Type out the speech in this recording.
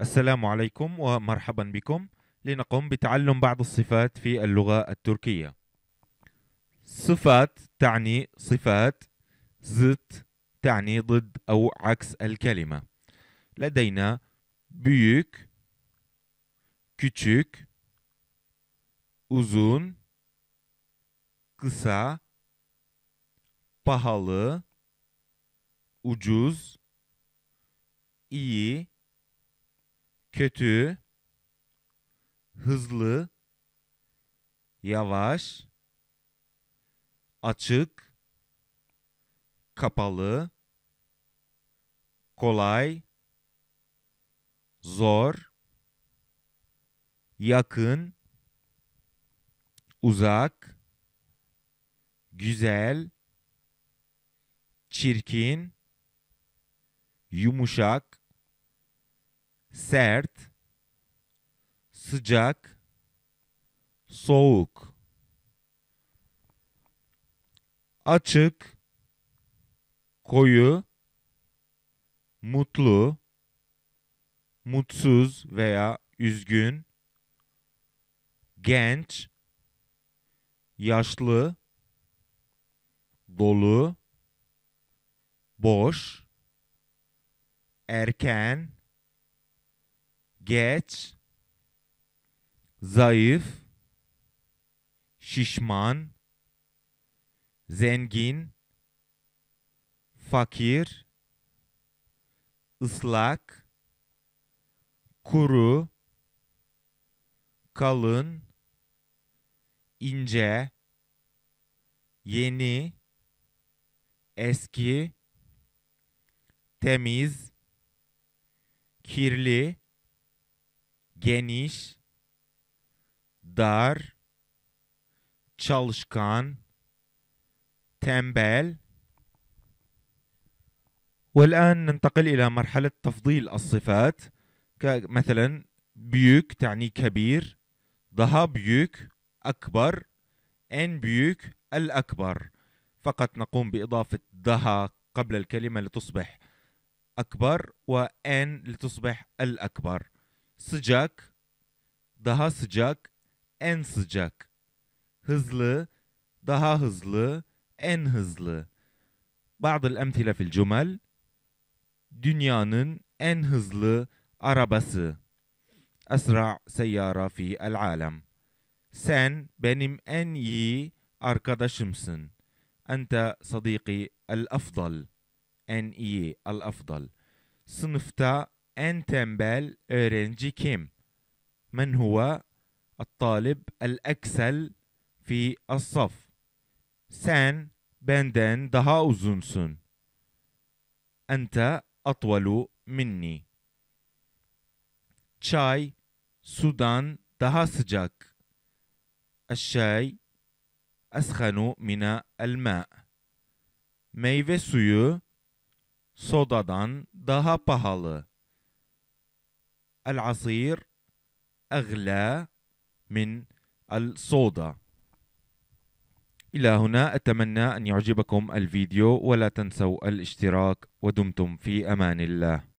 السلام عليكم ومرحبا بكم لنقوم بتعلم بعض الصفات في اللغة التركية صفات تعني صفات زت تعني ضد أو عكس الكلمة لدينا بيك küçük أزون kısa pahalı ucuz iyi kötü, hızlı, yavaş, açık, kapalı, kolay, zor, yakın, uzak, güzel, çirkin, yumuşak, sert, sıcak, soğuk, açık, koyu, mutlu, mutsuz veya üzgün, genç, yaşlı, dolu, boş, erken, geç, zayıf, şişman, zengin, fakir, ıslak, kuru, kalın, ince, yeni, eski, temiz, kirli, geniş, dar, çalışkan, tembel. والآن ننتقل إلى مرحلة تفضيل الصفات مثلا بيوك تعني كبير ضها بيوك أكبر إن بيوك الأكبر فقط نقوم بإضافة ضها قبل الكلمة لتصبح أكبر وإن لتصبح الأكبر Sıcak, daha sıcak, en sıcak. Hızlı, daha hızlı, en hızlı. Bazı الأمثلة fil الجمل Dünyanın en hızlı arabası. Esra seyyara fi el alem. Sen benim en iyi arkadaşımsın. Ente sadiqi el afdal. En iyi el afdal. Sınıfta en tembel öğrenci kim? Men huve الطالب fi, في الصف. Sen benden daha uzunsun. Ente atvalu minni. Çay sudan daha sıcak. Eşşay eshanu mina elma. Meyve suyu sodadan daha pahalı. العصير أغلى من الصودا إلى هنا أتمنى أن يعجبكم الفيديو ولا تنسوا الاشتراك ودمتم في أمان الله